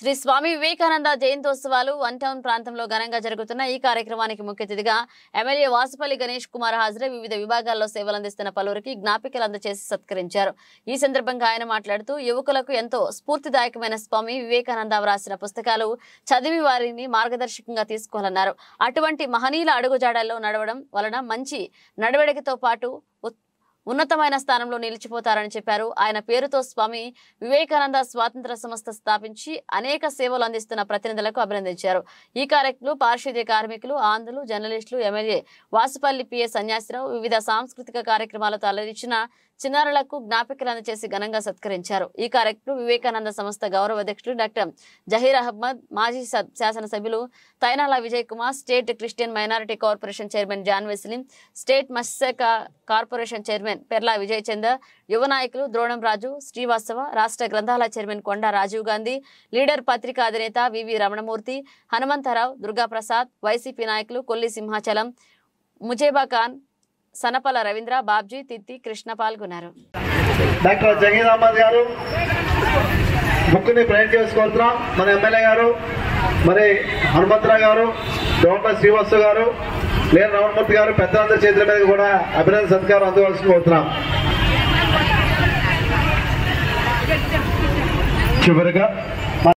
శ్రీ స్వామి వివేకానంద జయంతోత్సవాలు one town ప్రాంతంలో ఘనంగా జరుగుతున్న ఈ కార్యక్రమానికి ముఖ్య అతిథిగా ఎమ్మెల్యే వాసుపల్లి గణేష్ కుమార్ హాజరై వివిధ విభాగాల్లో సేవలు అందిస్తున్న పలువురికి జ్ఞాపికలు అందజేసి సత్కరించారు ఈ సందర్భంగా ఆయన మాట్లాడుతూ యువకులకు ఎంతో స్ఫూర్తిదాయకమైన స్వామి వివేకానంద వ్రాసిన పుస్తకాలు చదివి వారిని మార్గదర్శకంగా తీసుకోవాలన్నారు అటువంటి మహనీయుల అడుగుజాడల్లో నడవడం వలన మంచి నడవడికతో పాటు ఉన్నతమైన స్థానంలో నిలిచిపోతారని చెప్పారు ఆయన పేరుతో స్వామి వివేకానంద స్వాతంత్ర సంస్థ స్థాపించి అనేక సేవలు అందిస్తున్న ప్రతినిధులకు అభినందించారు ఈ కార్యక్రమంలో పారిశుద్ధ్య కార్మికులు ఆంధ్రులు జర్నలిస్టులు ఎమ్మెల్యే వాసుపల్లి పిఏ సన్యాసిరావు వివిధ సాంస్కృతిక కార్యక్రమాలతో తలరించిన చిన్నారులకు జ్ఞాపికలు అందజేసి ఘనంగా సత్కరించారు ఈ కార్యక్రమం వివేకానంద సంస్థ గౌరవ అధ్యక్షులు డాక్టర్ జహీర్ అహ్మద్ మాజీ శాసనసభ్యులు Tainala Vijay Kumar state Christian minority corporation chairman John Wesley state మత్స్యక corporation chairman chairman Perla Vijayachandra యువ నాయకులు ద్రోణం రాజు శ్రీవాస్తవ రాష్ట్ర గ్రంథాలయ చైర్మన్ కొండా రాజీవ్ గాంధీ లీడర్ పత్రికా అధినేత వివి రమణమూర్తి హనుమంతరావు దుర్గాప్రసాద్ వైసీపీ నాయకులు కొల్లి సింహాచలం ముజేబా ఖాన్ సనపల రవీంద్ర బాబ్జీ తిత్తి కృష్ణ పాల్గొన్నారు మన ఎమ్మెల్యే గారు మరి హనుమంతరావు గారు డోంపల్ శ్రీవాసు గారు లేని రామమూర్తి గారు పెద్దలందరి చేతుల మీద కూడా అభినందన సత్కారం అందవలసి పోతున్నాం చివరిగా